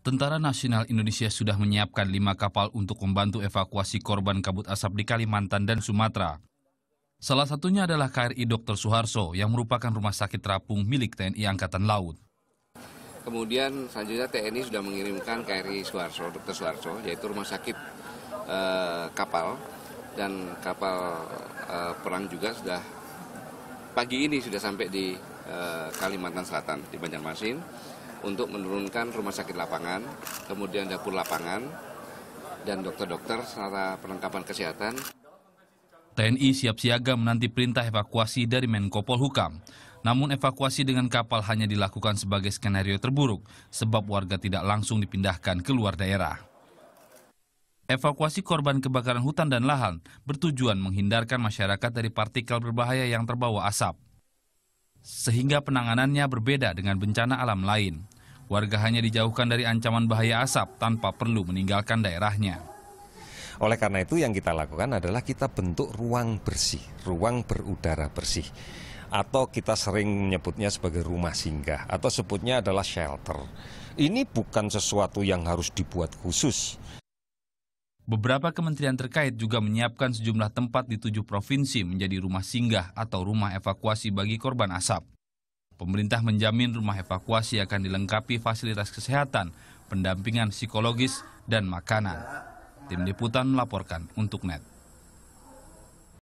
Tentara Nasional Indonesia sudah menyiapkan lima kapal untuk membantu evakuasi korban kabut asap di Kalimantan dan Sumatera. Salah satunya adalah KRI Dr. Suharso yang merupakan rumah sakit terapung milik TNI Angkatan Laut. Kemudian selanjutnya TNI sudah mengirimkan KRI Suharso, Dr. Suharso, yaitu rumah sakit eh, kapal dan kapal eh, perang juga sudah pagi ini sudah sampai di eh, Kalimantan Selatan di Banjarmasin untuk menurunkan rumah sakit lapangan, kemudian dapur lapangan, dan dokter-dokter serta perlengkapan kesehatan. TNI siap siaga menanti perintah evakuasi dari Menko Polhukam. Namun evakuasi dengan kapal hanya dilakukan sebagai skenario terburuk sebab warga tidak langsung dipindahkan ke luar daerah. Evakuasi korban kebakaran hutan dan lahan bertujuan menghindarkan masyarakat dari partikel berbahaya yang terbawa asap. Sehingga penanganannya berbeda dengan bencana alam lain. Warga hanya dijauhkan dari ancaman bahaya asap tanpa perlu meninggalkan daerahnya. Oleh karena itu yang kita lakukan adalah kita bentuk ruang bersih, ruang berudara bersih atau kita sering menyebutnya sebagai rumah singgah atau sebutnya adalah shelter. Ini bukan sesuatu yang harus dibuat khusus. Beberapa kementerian terkait juga menyiapkan sejumlah tempat di tujuh provinsi menjadi rumah singgah atau rumah evakuasi bagi korban asap. Pemerintah menjamin rumah evakuasi akan dilengkapi fasilitas kesehatan, pendampingan psikologis, dan makanan. Tim Liputan melaporkan untuk NET.